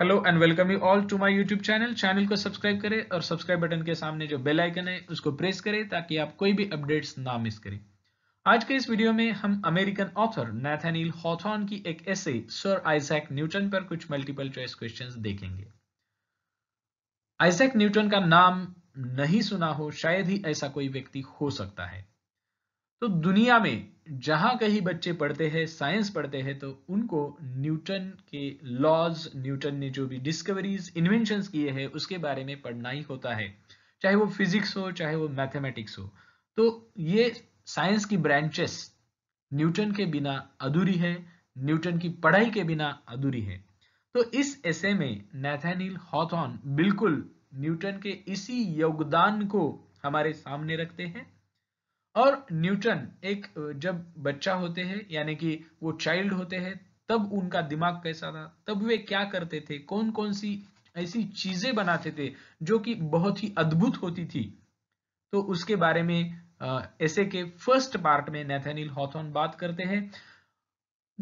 Hello and welcome you all to my YouTube channel channel को subscribe करें और subscribe button के सामने जो बेल आइकन है उसको प्रेस करें ताकि आप कोई भी अपडेट्स ना मिस करें आज के इस वीडियो में हम अमेरिकन ऑथर नैथानील हॉथॉर्न की एक ऐसे सर आइजैक न्यूटन पर कुछ मल्टीपल चॉइस क्वेश्चन देखेंगे आइजैक न्यूटन का नाम नहीं सुना हो शायद ही ऐसा कोई व्यक्ति हो सकता है तो दुनिया में जहाँ कहीं बच्चे पढ़ते हैं साइंस पढ़ते हैं तो उनको न्यूटन के लॉज न्यूटन ने जो भी डिस्कवरीज इन्वेंशन किए हैं उसके बारे में पढ़ना ही होता है चाहे वो फिजिक्स हो चाहे वो मैथमेटिक्स हो तो ये साइंस की ब्रांचेस न्यूटन के बिना अधूरी है न्यूटन की पढ़ाई के बिना अधूरी है तो इस ऐसे में नैथानिल हॉथॉन बिल्कुल न्यूटन के इसी योगदान को हमारे सामने रखते हैं और न्यूटन एक जब बच्चा होते हैं यानी कि वो चाइल्ड होते हैं तब उनका दिमाग कैसा था तब वे क्या करते थे कौन कौन सी ऐसी चीजें बनाते थे जो कि बहुत ही अद्भुत होती थी तो उसके बारे में ऐसे के फर्स्ट पार्ट में नेथानिल हॉथोन बात करते हैं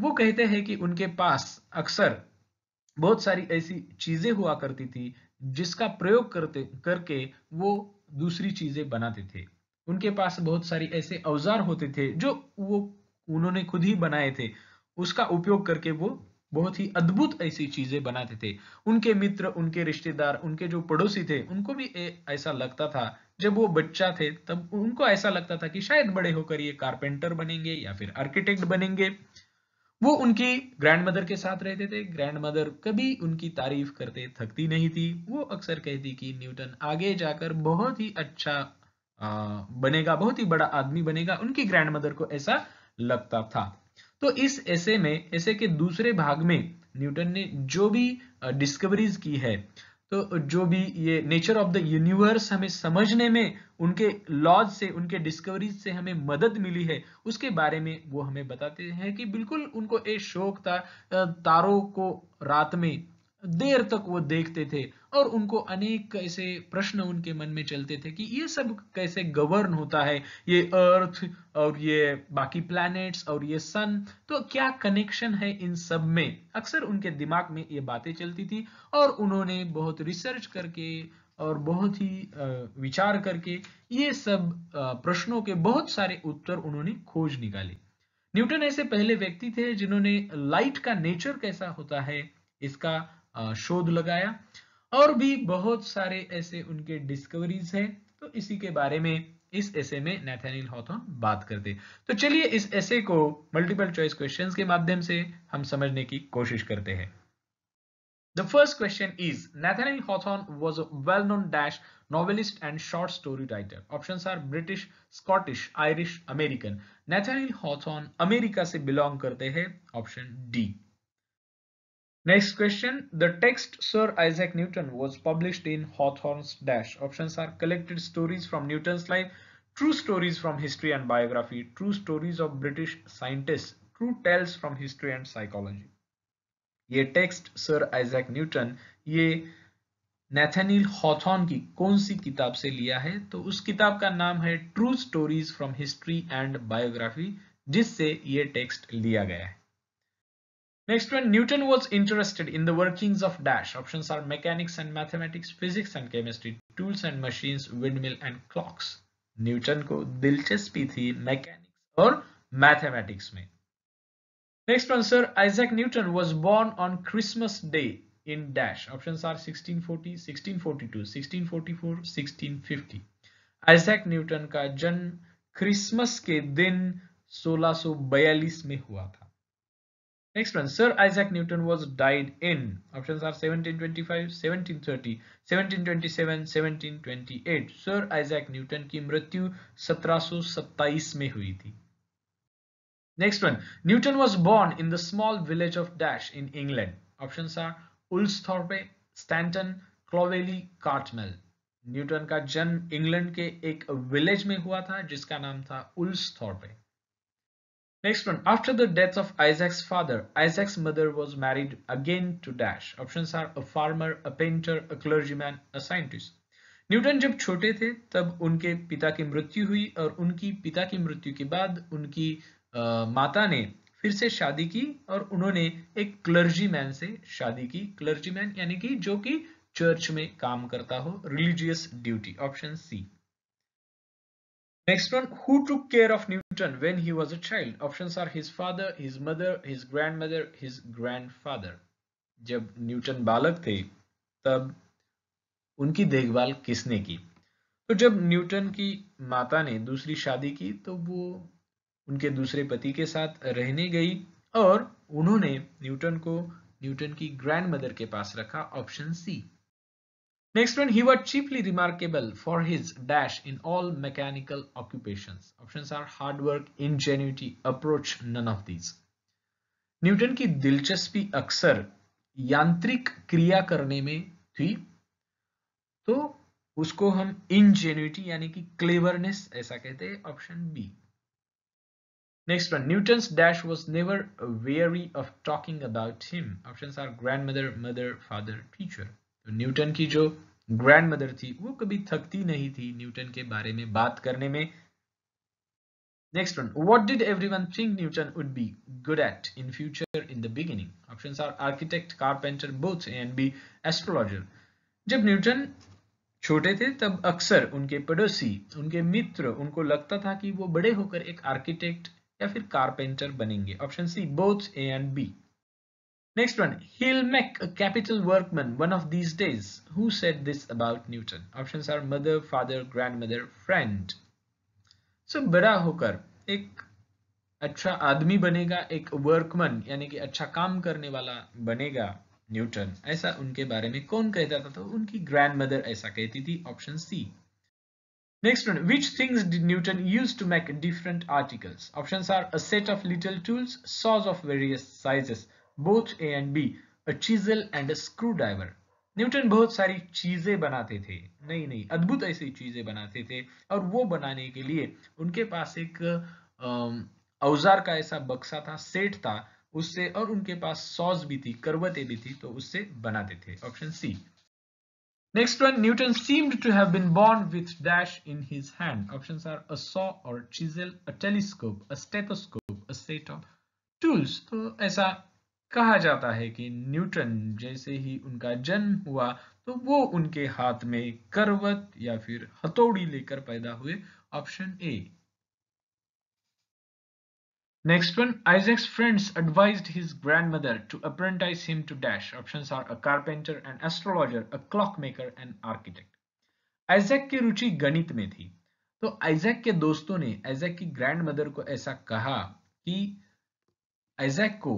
वो कहते हैं कि उनके पास अक्सर बहुत सारी ऐसी चीजें हुआ करती थी जिसका प्रयोग करते करके वो दूसरी चीजें बनाते थे उनके पास बहुत सारी ऐसे औजार होते थे जो वो उन्होंने खुद ही बनाए थे उसका उपयोग करके वो बहुत ही अद्भुत ऐसी चीजें बनाते थे उनके मित्र उनके रिश्तेदार उनके जो पड़ोसी थे उनको भी ऐसा लगता था जब वो बच्चा थे तब उनको ऐसा लगता था कि शायद बड़े होकर ये कारपेंटर बनेंगे या फिर आर्किटेक्ट बनेंगे वो उनकी ग्रैंड मदर के साथ रहते थे ग्रैंड मदर कभी उनकी तारीफ करते थकती नहीं थी वो अक्सर कहती कि न्यूटन आगे जाकर बहुत ही अच्छा बनेगा बहुत ही बड़ा आदमी बनेगा उनकी ग्रैंड मदर को ऐसा लगता था तो इस ऐसे में ऐसे के दूसरे भाग में न्यूटन ने जो भी डिस्कवरीज की है तो जो भी ये नेचर ऑफ द यूनिवर्स हमें समझने में उनके लॉज से उनके डिस्कवरीज से हमें मदद मिली है उसके बारे में वो हमें बताते हैं कि बिल्कुल उनको एक शौक था तारों को रात में देर तक वो देखते थे और उनको अनेक ऐसे प्रश्न उनके मन में चलते थे कि ये सब कैसे गवर्न होता है ये अर्थ और ये बाकी प्लैनेट्स और ये सन तो क्या कनेक्शन है इन सब में अक्सर उनके दिमाग में ये बातें चलती थी और उन्होंने बहुत रिसर्च करके और बहुत ही विचार करके ये सब प्रश्नों के बहुत सारे उत्तर उन्होंने खोज निकाले न्यूटन ऐसे पहले व्यक्ति थे जिन्होंने लाइट का नेचर कैसा होता है इसका शोध लगाया और भी बहुत सारे ऐसे उनके डिस्कवरीज हैं तो इसी के बारे में इस ऐसे में नैथानियल हॉथॉर्न बात करते तो चलिए इस ऐसे को मल्टीपल चॉइस क्वेश्चंस के माध्यम से हम समझने की कोशिश करते हैं The first question is Nathaniel Hawthorne was a well-known dash novelist and short story writer. Options are British, Scottish, Irish, American. Nathaniel Hawthorne America से belong करते हैं option D Next question. The text Sir Isaac Newton was published in Hawthorne's Dash. Options are collected stories from Newton's life, true stories from history and biography, true stories of British scientists, true tales from history and psychology. ये text sir Isaac Newton ये Nathaniel Hawthorne की कौन सी किताब से लिया है तो उस किताब का नाम है true stories from history and biography जिससे ये टेक्स्ट लिया गया है Next one, Newton was interested in the workings of dash. Options are mechanics and mathematics, physics and chemistry, tools and machines, windmill and clocks. Newton ko dilchespi thi mechanics or mathematics mein. Next one, sir, Isaac Newton was born on Christmas day in dash. Options are 1640, 1642, 1644, 1650. Isaac Newton ka jan Christmas ke din 1642 mein hua tha. Next one, Sir Isaac Newton was died in. Options are 1725, 1730, 1727, 1728. Sir Isaac Newton की मृत्यु 1727 में हुई थी next one Newton was born in the small village of dash in England option are Woolsthorpe Stanton Clovelly Cartmel Newton का जन्म England के एक village में हुआ था जिसका नाम था Woolsthorpe Next one. After the death of Isaac's father, Isaac's mother was married again to Dash. Options are a farmer, a painter, a clergyman, a scientist. Newton जब छोटे थे तब उनके पिता की मृत्यु हुई और उनकी पिता की मृत्यु के बाद उनकी आ, माता ने फिर से शादी की और उन्होंने एक क्लर्जीमैन से शादी की क्लर्जीमैन यानी कि जो कि चर्च में काम करता हो religious duty option C Next one, who took care of Newton when he was a child? Options are his father, his mother, his grandmother, his grandfather. जब न्यूटन बालक थे तब उनकी देखभाल किसने की तो जब न्यूटन की माता ने दूसरी शादी की तो वो उनके दूसरे पति के साथ रहने गई और उन्होंने न्यूटन को न्यूटन की ग्रैंड मदर के पास रखा option C Next one, he was chiefly remarkable for his dash in all mechanical occupations. Options are hard work, ingenuity, approach, none of these. Newton की दिलचस्पी अक्सर यांत्रिक क्रिया करने में थी तो उसको हम इनजेन्यूटी यानी कि क्लेवरनेस ऐसा कहते Next one, Newton's dash was never weary of talking about him. Options are grandmother, mother, father, teacher. तो न्यूटन की जो ग्रैंड मदर थी वो कभी थकती नहीं थी न्यूटन के बारे में बात करने में next one what did everyone think Newton would be good at in future in the beginning options are architect carpenter both A and B astrologer जब न्यूटन छोटे थे तब अक्सर उनके पड़ोसी उनके मित्र उनको लगता था कि वो बड़े होकर एक आर्किटेक्ट या फिर कारपेंटर बनेंगे option C both A and B Next one, he'll make a capital workman one of these days. Who said this about Newton? Options are mother, father, grandmother, friend. So, bada hokar, ek acha admi banega, ek workman, yani ki acha kam karne wala banega Newton. Aisa unke baare mein kon kehta tha? unki grandmother aisa kehti thi. Option C. Next one, which things did Newton use to make different articles? Options are a set of little tools, saws of various sizes. Both A and B a chisel and a screwdriver Newton बहुत सारी चीजें बनाते थे नहीं नहीं अद्भुत ऐसी चीजें बनाते थे और वो बनाने के लिए उनके पास एक औजार का ऐसा बक्सा था सेट था उससे और उनके पास सॉस भी थी करवते भी थी तो उससे बनाते थे option C next one Newton seemed to have been born with dash in his hand options are a saw और chisel a telescope a stethoscope a set of tools तो ऐसा कहा जाता है कि न्यूटन जैसे ही उनका जन्म हुआ तो वो उनके हाथ में करवत या फिर हथौड़ी लेकर पैदा हुए option A next one Isaac's friends advise his grandmother to apprentice him to dash option are a carpenter and astrologer a clock maker and architect Isaac की रुचि गणित में थी तो आइजेक के दोस्तों ने आइजेक की ग्रैंड मदर को ऐसा कहा कि आइजेक को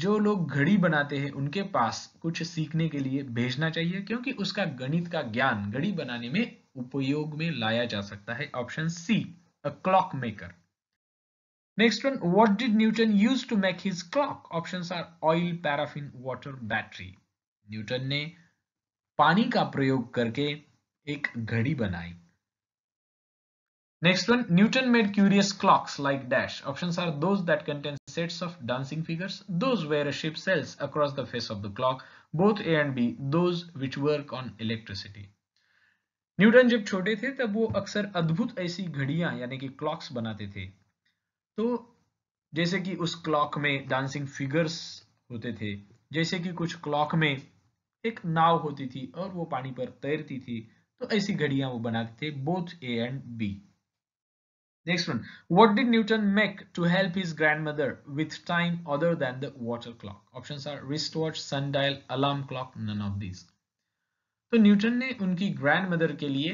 जो लोग घड़ी बनाते हैं उनके पास कुछ सीखने के लिए भेजना चाहिए क्योंकि उसका गणित का ज्ञान घड़ी बनाने में उपयोग में लाया जा सकता है option C a clock maker next one what did Newton use to make his clock options are oil paraffin water battery Newton ने पानी का प्रयोग करके एक घड़ी बनाई Next one, Newton made curious clocks like dash. Options are those that contain sets of dancing figures, those where a ship sails across the face of the clock, both A and B, those which work on electricity. newton जब छोटे थे तब वो अक्सर अद्भुत ऐसी घड़ियां यानी कि clocks बनाते थे तो जैसे कि उस clock में dancing figures होते थे जैसे कि कुछ clock में एक नाव होती थी और वो पानी पर तैरती थी तो ऐसी घड़ियां वो बनाते थे both a and b Next one. What did Newton make to help his grandmother with time other than the water clock? Options are wristwatch, sundial, alarm clock, none of these. तो न्यूटन ने उनकी grandmother के लिए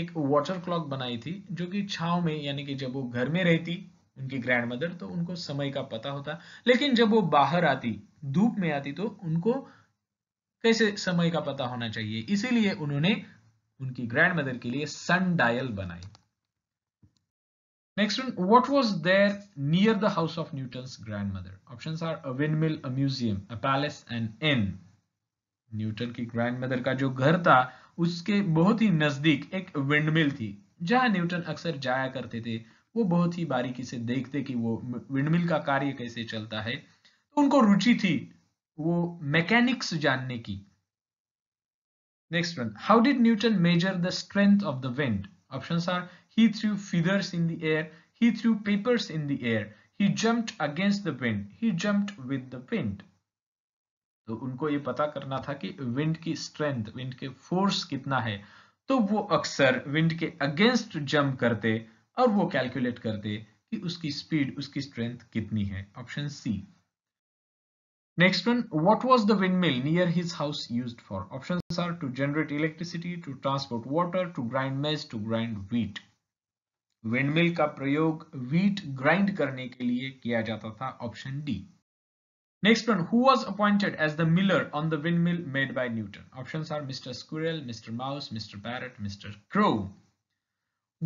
एक water clock बनाई थी जो कि छाव में यानी कि जब वो घर में रहती उनकी मदर तो उनको समय का पता होता लेकिन जब वो बाहर आती धूप में आती तो उनको कैसे समय का पता होना चाहिए इसीलिए उन्होंने उनकी मदर के लिए सन डायल बनाई Next one, what was there near the house of Newton's grandmother? Options are a windmill, a museum, a palace and inn. Newton की ग्रैंडमदर का जो घर था उसके बहुत ही नजदीक एक विंडमिल थी जहां न्यूटन अक्सर जाया करते थे वो बहुत ही बारीकी से देखते कि वो विंडमिल का कार्य कैसे चलता है तो उनको रुचि थी वो मैकेनिक्स जानने की next one how did Newton measure the strength of the wind options are He threw feathers in the air. He threw papers in the air. He jumped against the wind. He jumped with the wind. तो उनको ये पता करना था कि wind की strength wind के force कितना है तो वो अक्सर विंड के अगेंस्ट जंप करते और वो कैलकुलेट करते कि उसकी स्पीड उसकी स्ट्रेंथ कितनी है option C next one what was the mill near his house used for option are to generate electricity to transport water to grind maize to grind wheat windmill का प्रयोग wheat grind करने के लिए किया जाता था option D next one who was appointed as the miller on the windmill made by Newton options are mister squirrel mister mouse mister parrot mister crow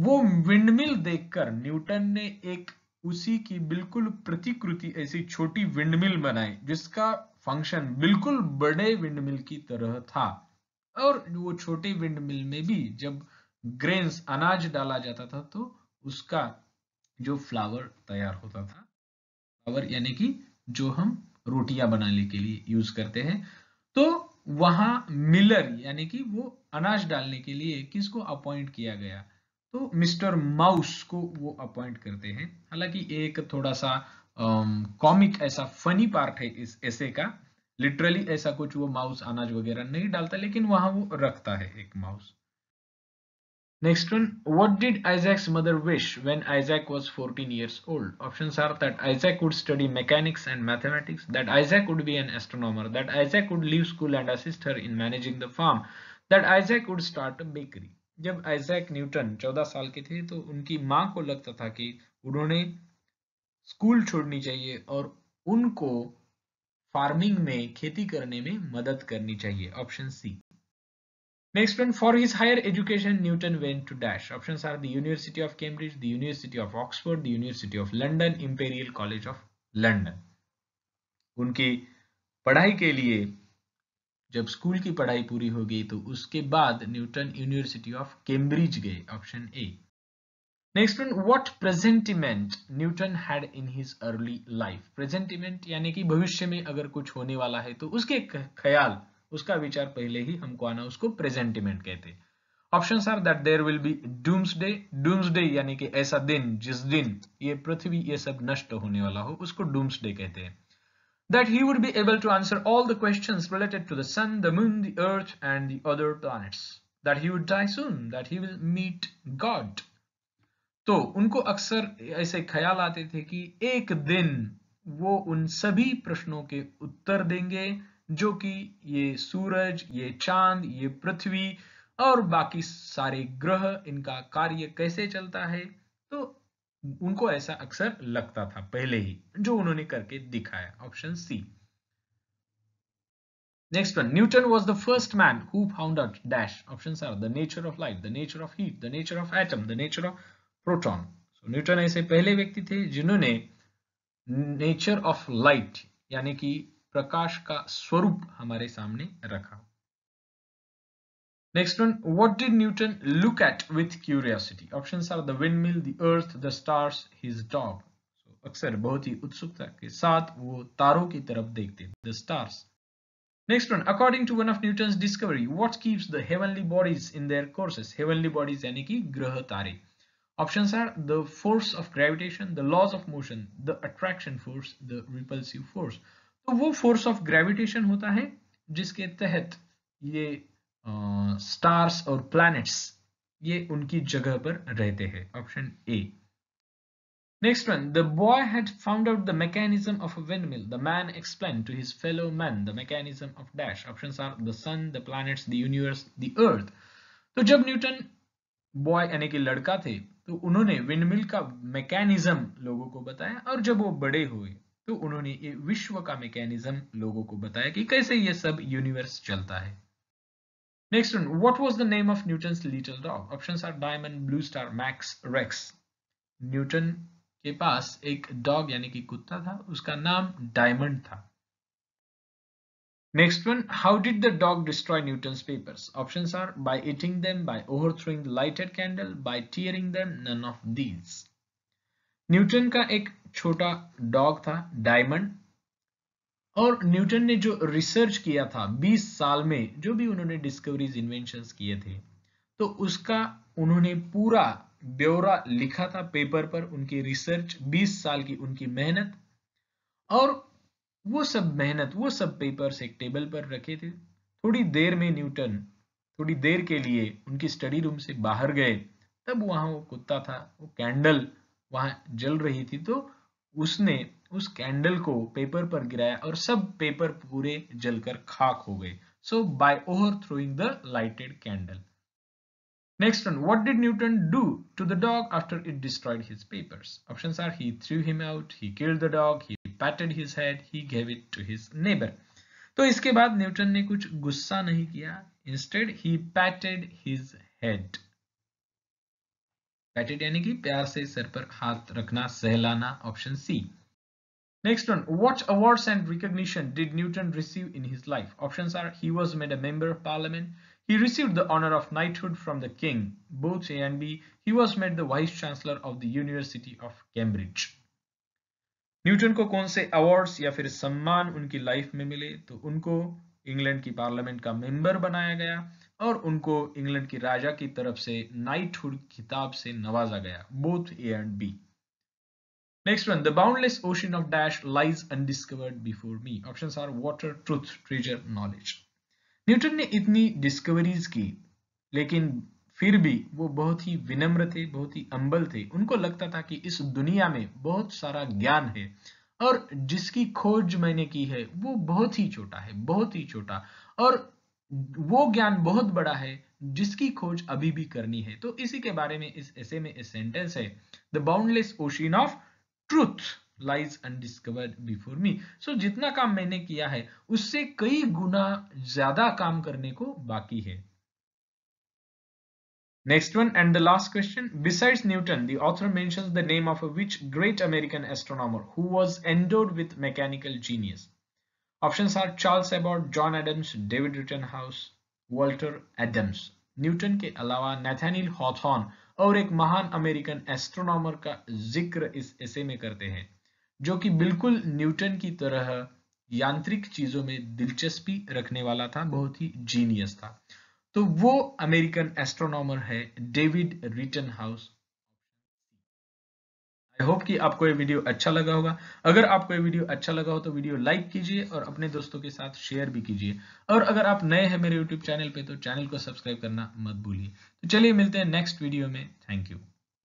वो windmill देखकर न्यूटन ने एक उसी की बिल्कुल प्रतिकृति ऐसी छोटी विंडमिल बनाई जिसका फंक्शन बिल्कुल बड़े विंडमिल की तरह था और वो छोटे विंडमिल में भी जब ग्रेन्स अनाज डाला जाता था तो उसका जो फ्लावर तैयार होता था फ्लावर यानी कि जो हम रोटियां बनाने के लिए यूज करते हैं तो वहां मिलर यानी कि वो अनाज डालने के लिए किसको अपॉइंट किया गया तो मिस्टर माउस को वो अपॉइंट करते हैं हालांकि एक थोड़ा सा कॉमिक ऐसा फनी पार्ट है इस ऐसे का लिटरली ऐसा कुछ वो माउस अनाज वगैरह नहीं डालता लेकिन वहां वो रखता है एक mouse Next one, what did Isaac's mother wish when Isaac was 14 years old? Options are that Isaac would study mechanics and mathematics, that Isaac would be an astronomer, that Isaac would leave school and assist her in managing the farm, that Isaac would start a bakery. जब Isaac Newton 14 साल के थे तो उनकी माँ को लगता था कि उन्होंने स्कूल छोड़नी चाहिए और उनको फार्मिंग में खेती करने में मदद करनी चाहिए option C Next one, for his higher education, Newton went to Dash. Options are the University of Cambridge, the University of Oxford, the University of London, Imperial College of London. उनकी पढ़ाई के लिए जब स्कूल की पढ़ाई पूरी हो गई तो उसके बाद न्यूटन यूनिवर्सिटी ऑफ कैम्ब्रिज गए option A next one what presentiment Newton had in his early life presentiment यानी कि भविष्य में अगर कुछ होने वाला है तो उसके ख्याल उसका विचार पहले ही हमको आना उसको प्रेजेंटिमेंट कहते option are that there will be doomsday doomsday यानी कि ऐसा दिन जिस दिन ये पृथ्वी ये सब नष्ट होने वाला हो उसको डूम्सडे कहते हैं that he would be able to answer all the questions related to the sun the moon the earth and the other planets that he would die soon that he will meet god तो उनको अक्सर ऐसे ख्याल आते थे कि एक दिन वो उन सभी प्रश्नों के उत्तर देंगे जो कि ये सूरज ये चांद ये पृथ्वी और बाकी सारे ग्रह इनका कार्य कैसे चलता है तो उनको ऐसा अक्सर लगता था पहले ही जो उन्होंने करके दिखाया option C next one Newton was the first man who found out dash option are the nature of light the nature of heat the nature of atom the nature of proton so Newton ऐसे पहले व्यक्ति थे जिन्होंने nature of light यानी कि प्रकाश का स्वरूप हमारे सामने रखा Next one, what did Newton look at with curiosity? Options are the windmill, the earth, the stars, his dog. So, अक्सर बहुत ही उत्सुकता के साथ वो तारों की तरफ देखते the stars. Next one, according to one of Newton's discovery, what keeps the heavenly bodies in their courses? Heavenly bodies यानी कि ग्रह तारे. Options are the force of gravitation, the laws of motion, the attraction force, the repulsive force. तो वो force of gravitation होता है जिसके तहत ये स्टार्स uh, और प्लैनेट्स ये उनकी जगह पर रहते हैं option A next one the boy had found out the mechanism of a wind the man explain to his fellow man the mechanism of dash options are the sun the planets the universe the earth तो जब Newton boy यानी कि लड़का थे तो उन्होंने windmill का mechanism लोगों को बताया और जब वो बड़े हुए तो उन्होंने ये विश्व का मैकेनिज्म लोगों को बताया कि कैसे ये सब यूनिवर्स चलता है next one what was the name of Newton little dog option are Diamond Blue Star Max Rex Newton के पास एक डॉग यानी कि कुत्ता था उसका नाम डायमंड था next one how did the dog destroy Newton paper option are by eating them by overthrowing lighted candle by tearing them none of these Newton का एक छोटा डॉग था डायमंड और न्यूटन ने जो रिसर्च किया था 20 साल में जो भी उन्होंने डिस्कवरीज इन्वेंशन किए थे तो उसका उन्होंने पूरा ब्यौरा लिखा था पेपर पर उनकी रिसर्च 20 साल की उनकी मेहनत और वो सब मेहनत वो सब पेपर्स एक टेबल पर रखे थे थोड़ी देर में न्यूटन थोड़ी देर के लिए उनकी स्टडी रूम से बाहर गए तब वहां वो कुत्ता था वो कैंडल वहां जल रही थी तो उसने उस कैंडल को पेपर पर गिराया और सब पेपर पूरे जलकर खाक हो गए so by overthrowing the lighted candle next one what did Newton do to the dog after it destroyed his papers options are he threw him out he killed the dog he patted his head he gave it to his neighbour तो इसके बाद Newton ने कुछ गुस्सा नहीं किया instead he patted his head patted यानी कि प्यार से सर पर हाथ रखना सहलाना option C Next one, what awards and recognition did Newton receive in his life? Options are he was made a member of parliament, he received the honor of knighthood from the king, both A and B, he was made the vice chancellor of the University of Cambridge. Newton को कौन से awards या फिर सम्मान उनकी life में मिले तो उनको इंग्लैंड की पार्लियामेंट का मेंबर बनाया गया और उनको इंग्लैंड के राजा की तरफ से नाइटहुड खिताब से नवाजा गया both A and B next one the boundless ocean of dash lies undiscovered before me option are water truth treasure knowledge Newton ने इतनी डिस्कवरीज की लेकिन फिर भी वो बहुत ही विनम्र थे बहुत ही अम्बल थे उनको लगता था कि इस दुनिया में बहुत सारा ज्ञान है और जिसकी खोज मैंने की है वो बहुत ही छोटा है बहुत ही छोटा और वो ज्ञान बहुत बड़ा है जिसकी खोज अभी भी करनी है तो इसी के बारे में इस ऐसे में इस सेंटेंस है the boundless ocean of truth lies undiscovered before me so जितना काम मैंने किया है उससे कई गुना ज्यादा काम करने को बाकी है next one and the last question besides Newton the author mentions the name of which great American astronomer who was endowed with mechanical genius Options are Charles Abbot John Adams David Rittenhouse Walter Adams Newton के अलावा नैथानिल हॉथॉन और एक महान American astronomer का जिक्र इस ऐसे में करते हैं जो कि बिल्कुल न्यूटन की तरह यांत्रिक चीजों में दिलचस्पी रखने वाला था बहुत ही जीनियस था तो वो अमेरिकन एस्ट्रोनॉमर है David Rittenhouse I hope कि आपको ये वीडियो अच्छा लगा होगा अगर आपको ये वीडियो अच्छा लगा हो तो वीडियो लाइक कीजिए और अपने दोस्तों के साथ शेयर भी कीजिए और अगर आप नए हैं मेरे यूट्यूब चैनल पे तो चैनल को सब्सक्राइब करना मत भूलिए तो चलिए मिलते हैं नेक्स्ट वीडियो में थैंक यू